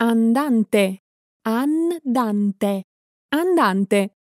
andante, andante, andante.